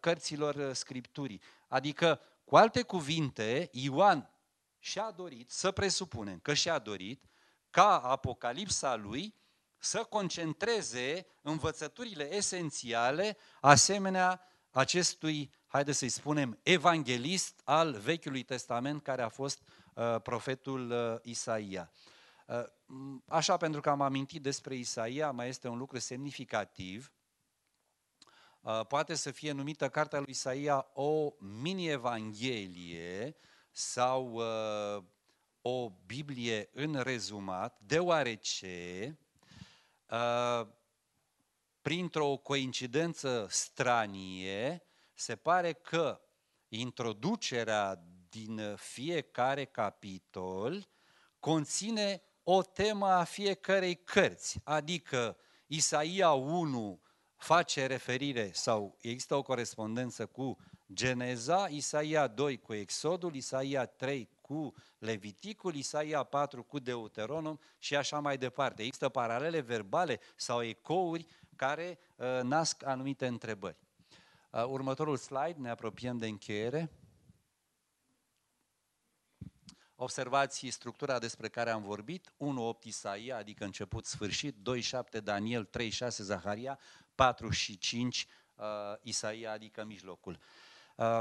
cărților Scripturii. Adică, cu alte cuvinte, Ioan și-a dorit, să presupunem că și-a dorit, ca Apocalipsa lui să concentreze învățăturile esențiale asemenea acestui Haide să-i spunem, evanghelist al Vechiului Testament, care a fost uh, profetul uh, Isaia. Uh, așa, pentru că am amintit despre Isaia, mai este un lucru semnificativ. Uh, poate să fie numită cartea lui Isaia o mini-evanghelie sau uh, o Biblie în rezumat, deoarece uh, printr-o coincidență stranie, se pare că introducerea din fiecare capitol conține o temă a fiecărei cărți, adică Isaia 1 face referire sau există o corespondență cu Geneza, Isaia 2 cu Exodul, Isaia 3 cu Leviticul, Isaia 4 cu Deuteronom și așa mai departe. Există paralele verbale sau ecouri care uh, nasc anumite întrebări. Uh, următorul slide, ne apropiem de încheiere. Observați structura despre care am vorbit, 1, 8 Isaia, adică început, sfârșit, 2, 7 Daniel, 3, 6 Zaharia, 4 și 5 uh, Isaia, adică mijlocul. Uh,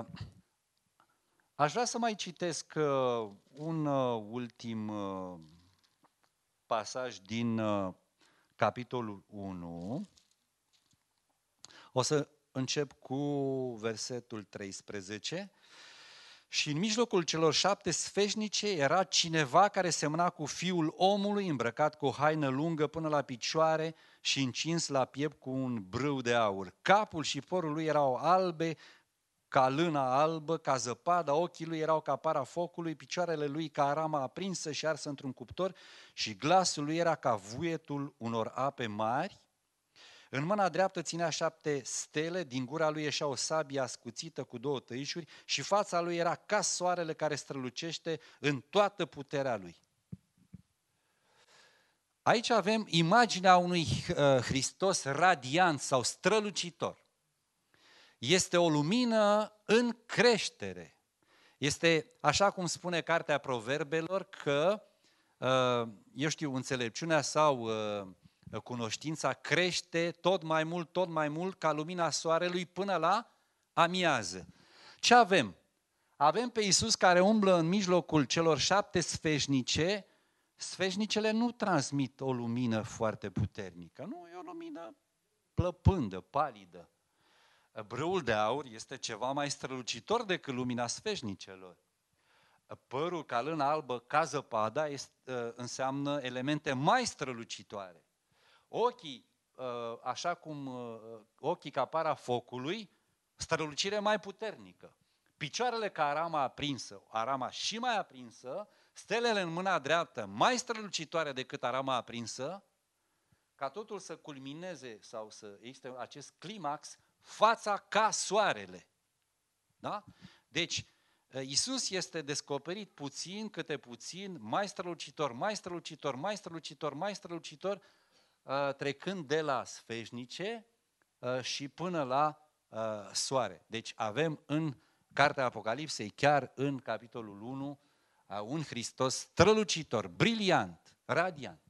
aș vrea să mai citesc uh, un uh, ultim uh, pasaj din uh, capitolul 1. O să încep cu versetul 13. Și în mijlocul celor șapte sfeșnice era cineva care semna cu fiul omului, îmbrăcat cu o haină lungă până la picioare și încins la piept cu un brâu de aur. Capul și porul lui erau albe, ca lâna albă, ca zăpada, ochii lui erau ca para focului, picioarele lui ca rama aprinsă și arsă într-un cuptor și glasul lui era ca vuietul unor ape mari. În mâna dreaptă ținea șapte stele, din gura lui ieșea o sabie ascuțită cu două tăișuri și fața lui era ca soarele care strălucește în toată puterea lui. Aici avem imaginea unui uh, Hristos radiant sau strălucitor. Este o lumină în creștere. Este, așa cum spune cartea Proverbelor, că, uh, eu știu, înțelepciunea sau uh, cunoștința crește tot mai mult, tot mai mult ca lumina soarelui până la amiază. Ce avem? Avem pe Iisus care umblă în mijlocul celor șapte sfeșnice. Sfeșnicele nu transmit o lumină foarte puternică, nu, e o lumină plăpândă, palidă. Brâul de aur este ceva mai strălucitor decât lumina sfeșnicelor. Părul ca lână albă, ca zăpada, este, înseamnă elemente mai strălucitoare. Ochii, uh, așa cum uh, ochii ca para focului, strălucire mai puternică. Picioarele ca arama aprinsă, arama și mai aprinsă, stelele în mâna dreaptă mai strălucitoare decât arama aprinsă, ca totul să culmineze sau să existe acest climax, fața ca soarele. Da? Deci, uh, Isus este descoperit puțin câte puțin, mai strălucitor, mai strălucitor, mai strălucitor, mai strălucitor, Uh, trecând de la sfeșnice uh, și până la uh, soare. Deci avem în Cartea Apocalipsei, chiar în capitolul 1, un Hristos strălucitor, briliant, radiant.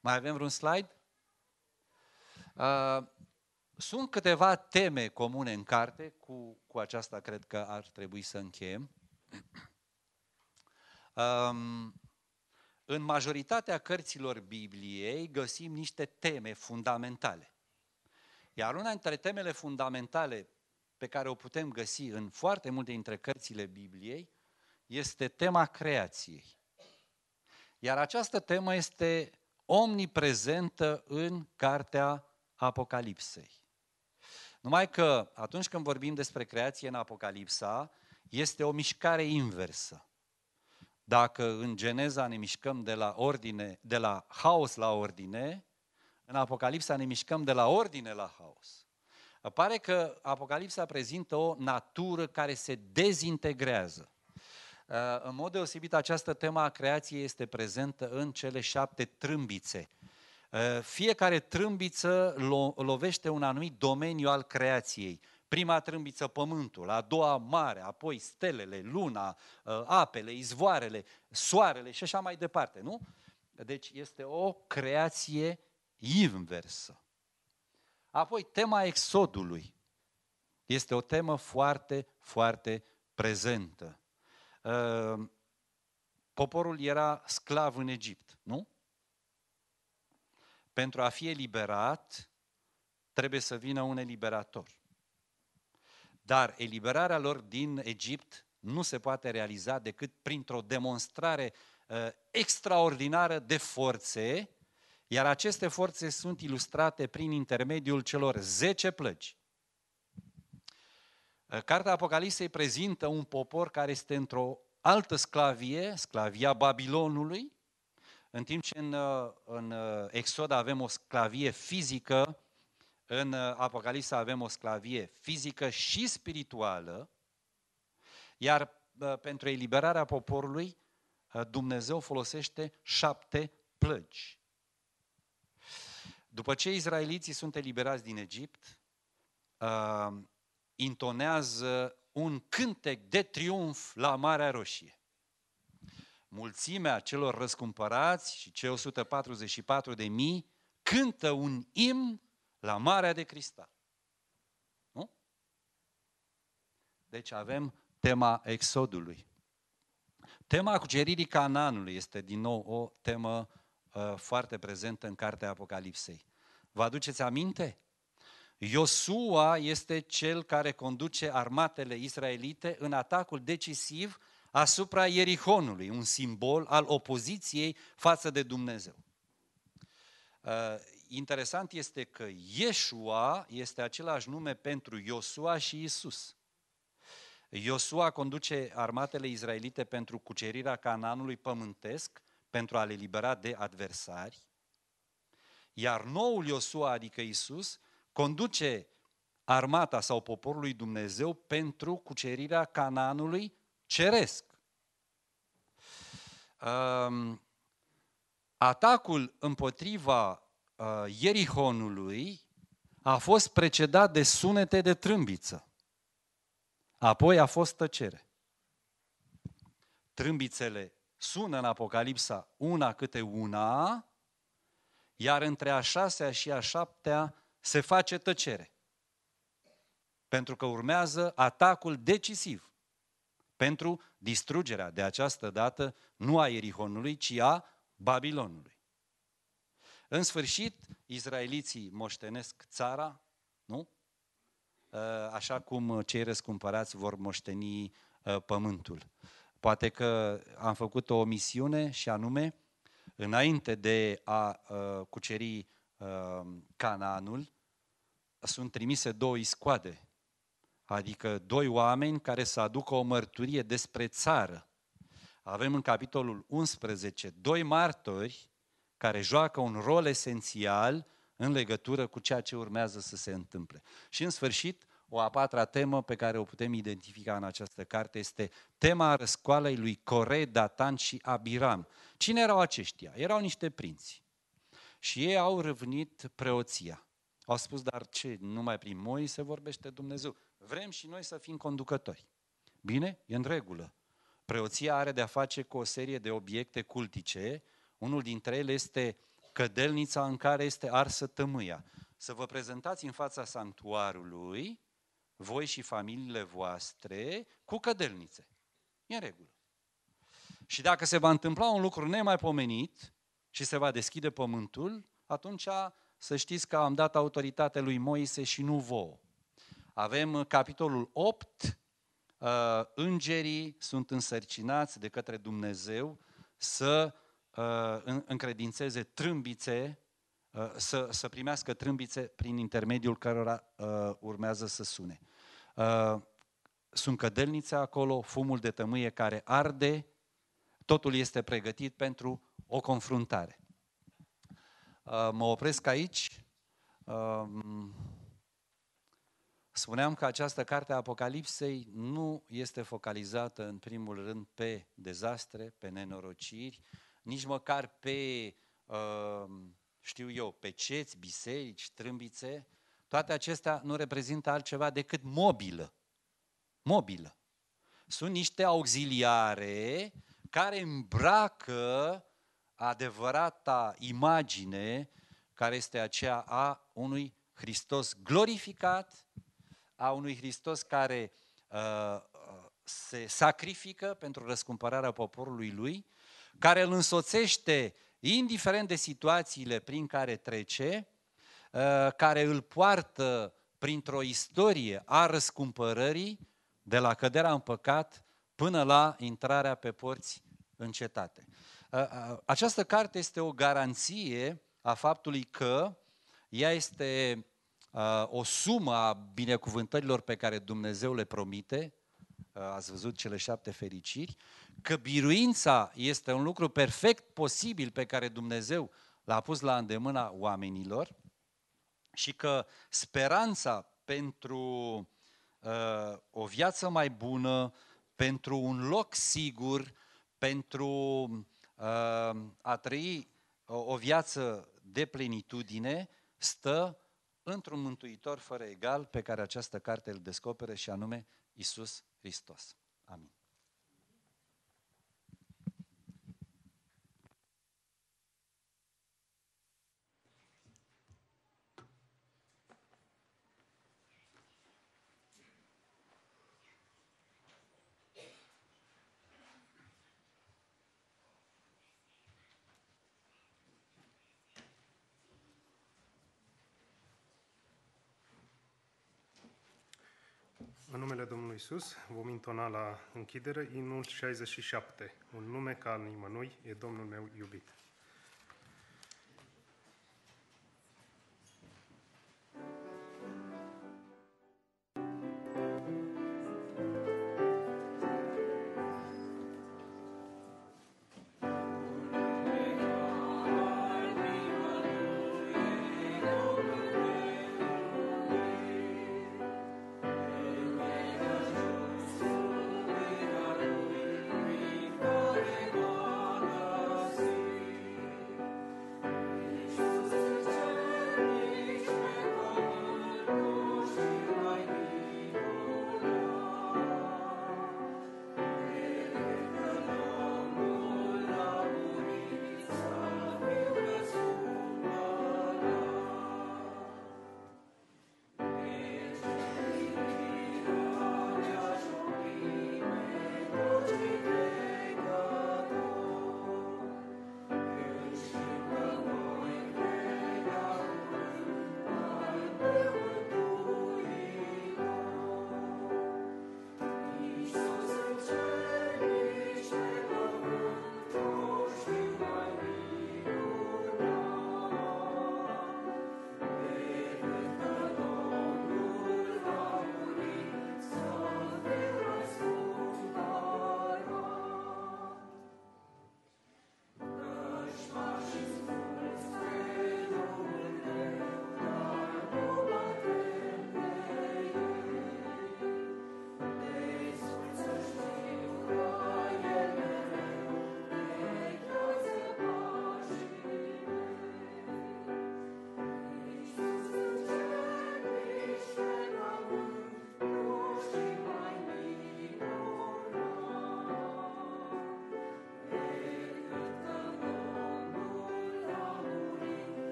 Mai avem vreun slide? Sunt câteva teme comune în carte, cu, cu aceasta cred că ar trebui să încheiem. Um, în majoritatea cărților Bibliei găsim niște teme fundamentale. Iar una dintre temele fundamentale pe care o putem găsi în foarte multe dintre cărțile Bibliei este tema creației. Iar această temă este omniprezentă în cartea Apocalipsei. Numai că atunci când vorbim despre creație în Apocalipsa, este o mișcare inversă. Dacă în Geneza ne mișcăm de la, ordine, de la haos la ordine, în Apocalipsa ne mișcăm de la ordine la haos. Pare că Apocalipsa prezintă o natură care se dezintegrează. Uh, în mod deosebit, această temă a creației este prezentă în cele șapte trâmbițe. Uh, fiecare trâmbiță lo- lovește un anumit domeniu al creației. Prima trâmbiță pământul, a doua mare, apoi stelele, luna, ă, apele, izvoarele, soarele și așa mai departe, nu? Deci este o creație inversă. Apoi tema exodului este o temă foarte, foarte prezentă. Ă, poporul era sclav în Egipt, nu? Pentru a fi eliberat, trebuie să vină un eliberator. Dar eliberarea lor din Egipt nu se poate realiza decât printr-o demonstrare uh, extraordinară de forțe, iar aceste forțe sunt ilustrate prin intermediul celor 10 plăci. Uh, Cartea Apocalipsei prezintă un popor care este într-o altă sclavie, sclavia Babilonului, în timp ce în, uh, în uh, Exod avem o sclavie fizică în uh, Apocalipsa avem o sclavie fizică și spirituală, iar uh, pentru eliberarea poporului, uh, Dumnezeu folosește șapte plăgi. După ce izraeliții sunt eliberați din Egipt, uh, intonează un cântec de triumf la Marea Roșie. Mulțimea celor răscumpărați și cei 144 de mii cântă un imn la marea de cristal. Nu? Deci avem tema exodului. Tema cuceririi Cananului este din nou o temă uh, foarte prezentă în cartea Apocalipsei. Vă aduceți aminte? Iosua este cel care conduce armatele israelite în atacul decisiv asupra Ierihonului, un simbol al opoziției față de Dumnezeu. Uh, interesant este că Iesua este același nume pentru Iosua și Isus. Iosua conduce armatele izraelite pentru cucerirea Canaanului pământesc, pentru a le libera de adversari, iar noul Iosua, adică Isus, conduce armata sau poporul lui Dumnezeu pentru cucerirea Canaanului ceresc. atacul împotriva Uh, Ierihonului a fost precedat de sunete de trâmbiță. Apoi a fost tăcere. Trâmbițele sună în Apocalipsa una câte una, iar între a șasea și a șaptea se face tăcere. Pentru că urmează atacul decisiv pentru distrugerea de această dată nu a Ierihonului, ci a Babilonului. În sfârșit, izraeliții moștenesc țara, nu? Uh, așa cum cei răscumpărați vor moșteni uh, pământul. Poate că am făcut o misiune și anume, înainte de a uh, cuceri Canaanul, sunt trimise două iscoade, adică doi oameni care să aducă o mărturie despre țară. Avem în capitolul 11 doi martori care joacă un rol esențial în legătură cu ceea ce urmează să se întâmple. Și în sfârșit, o a patra temă pe care o putem identifica în această carte este tema răscoalei lui Core, Datan și Abiram. Cine erau aceștia? Erau niște prinți. Și ei au răvnit preoția. Au spus, dar ce, numai prin moi se vorbește Dumnezeu. Vrem și noi să fim conducători. Bine? E în regulă. Preoția are de-a face cu o serie de obiecte cultice unul dintre ele este cădelnița în care este arsă tămâia. Să vă prezentați în fața sanctuarului, voi și familiile voastre, cu cădelnițe. E în regulă. Și dacă se va întâmpla un lucru nemaipomenit și se va deschide pământul, atunci să știți că am dat autoritate lui Moise și nu vouă. Avem capitolul 8, uh, îngerii sunt însărcinați de către Dumnezeu să Uh, încredințeze trâmbițe, uh, să, să primească trâmbițe prin intermediul cărora uh, urmează să sune. Sunt cădelnițe acolo, fumul de tămâie care arde, totul este pregătit pentru o confruntare. Mă opresc aici. Um, spuneam că această carte a Apocalipsei nu este focalizată în primul rând pe dezastre, pe nenorociri, nici măcar pe, uh, știu eu, pe ceți, biserici, trâmbițe, toate acestea nu reprezintă altceva decât mobilă. Mobilă. Sunt niște auxiliare care îmbracă adevărata imagine care este aceea a unui Hristos glorificat, a unui Hristos care uh, uh se sacrifică pentru răscumpărarea poporului lui care îl însoțește indiferent de situațiile prin care trece, ă, care îl poartă printr-o istorie a răscumpărării, de la căderea în păcat până la intrarea pe porți cetate. Ă, ă, această carte este o garanție a faptului că ea este o sumă a binecuvântărilor pe care Dumnezeu le promite Uh, ați văzut cele șapte fericiri, că biruința este un lucru perfect posibil pe care Dumnezeu l-a pus la îndemâna oamenilor și că speranța pentru uh, o viață mai bună, pentru un loc sigur, pentru uh, a trăi o, o viață de plenitudine, stă într-un mântuitor fără egal pe care această carte îl descoperă și anume Isus Hristos. Amin. Domnului Isus, vom intona la închidere inul 67. Un nume ca al nimănui e Domnul meu iubit.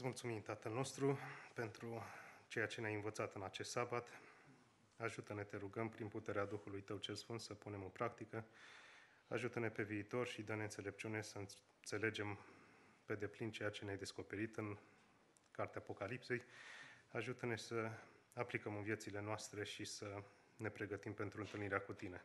Îți mulțumim, Tatăl nostru, pentru ceea ce ne-ai învățat în acest sabat. Ajută-ne, te rugăm, prin puterea Duhului Tău cel Sfânt, să punem în practică. Ajută-ne pe viitor și dă-ne înțelepciune să înțelegem pe deplin ceea ce ne-ai descoperit în Cartea Apocalipsei. Ajută-ne să aplicăm în viețile noastre și să ne pregătim pentru întâlnirea cu Tine.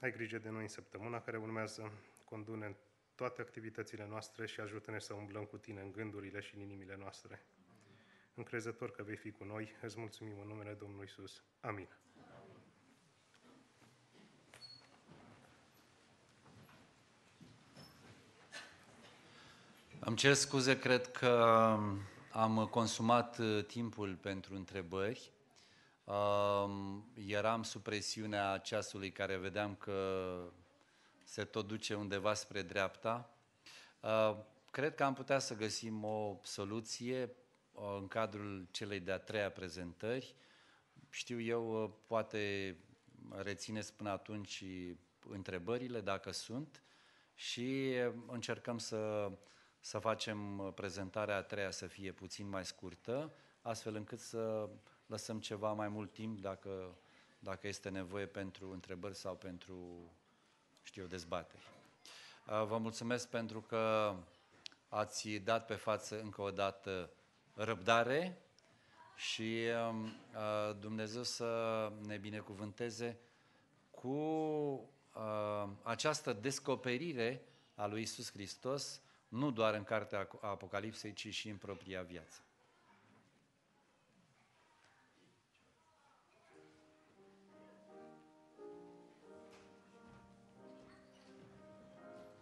Ai grijă de noi în săptămâna care urmează, condune toate activitățile noastre și ajută-ne să umblăm cu Tine în gândurile și în inimile noastre. Încrezător că vei fi cu noi, îți mulțumim în numele Domnului Isus. Amin. Am cer scuze, cred că am consumat uh, timpul pentru întrebări. Um, eram sub presiunea ceasului care vedeam că se tot duce undeva spre dreapta. Uh, cred că am putea să găsim o soluție uh, în cadrul celei de-a treia prezentări. Știu eu, uh, poate rețineți până atunci întrebările, dacă sunt, și încercăm să, să facem prezentarea a treia să fie puțin mai scurtă, astfel încât să lăsăm ceva mai mult timp dacă, dacă este nevoie pentru întrebări sau pentru știu, dezbateri. Uh, vă mulțumesc pentru că ați dat pe față încă o dată răbdare și um, uh, Dumnezeu să ne binecuvânteze cu uh, această descoperire a lui Isus Hristos, nu doar în cartea Apocalipsei, ci și în propria viață.